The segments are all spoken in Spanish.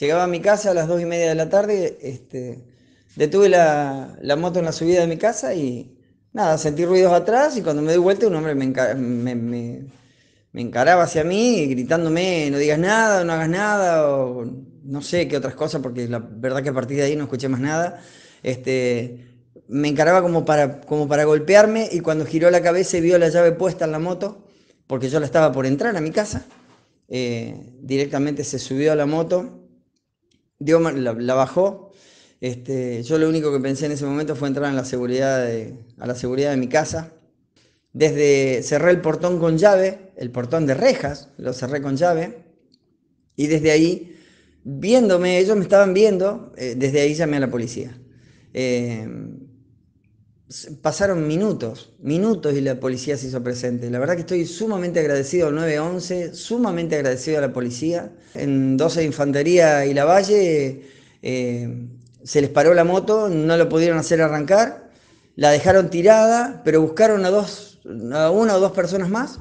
Llegaba a mi casa a las dos y media de la tarde, este, detuve la, moto en la subida de mi casa y nada, sentí ruidos atrás y cuando me di vuelta un hombre me, encaraba hacia mí gritándome no digas nada, no hagas nada o no sé qué otras cosas porque la verdad que a partir de ahí no escuché más nada. Este, me encaraba como para, como para golpearme y cuando giró la cabeza y vio la llave puesta en la moto, porque yo la estaba por entrar a mi casa, eh, directamente se subió a la moto dio, la, bajó. Este, yo lo único que pensé en ese momento fue entrar en la seguridad a la seguridad de mi casa. Desde cerré el portón con llave, el portón de rejas, lo cerré con llave. Y desde ahí, viéndome, ellos me estaban viendo, eh, desde ahí llamé a la policía. Eh, pasaron minutos, minutos y la policía se hizo presente. La verdad que estoy sumamente agradecido al 911, sumamente agradecido a la policía. En 12 de Infantería y La Valle eh, se les paró la moto, no lo pudieron hacer arrancar, la dejaron tirada, pero buscaron a, dos, a una o dos personas más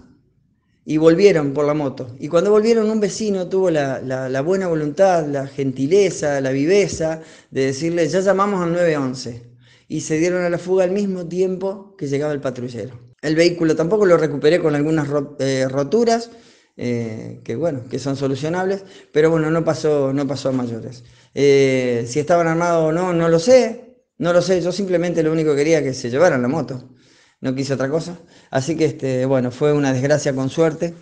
y volvieron por la moto. Y cuando volvieron, un vecino tuvo la, la buena voluntad, la gentileza, la viveza de decirle, ya llamamos al 911 y se dieron a la fuga al mismo tiempo que llegaba el patrullero. El vehículo tampoco lo recuperé con algunas eh, roturas, eh, que bueno, que son solucionables, pero bueno, no pasó, no pasó a mayores. Eh, si estaban armados o no, no lo sé, no lo sé, yo simplemente lo único que quería que se llevaran la moto, no quise otra cosa. Así que este, bueno, fue una desgracia con suerte.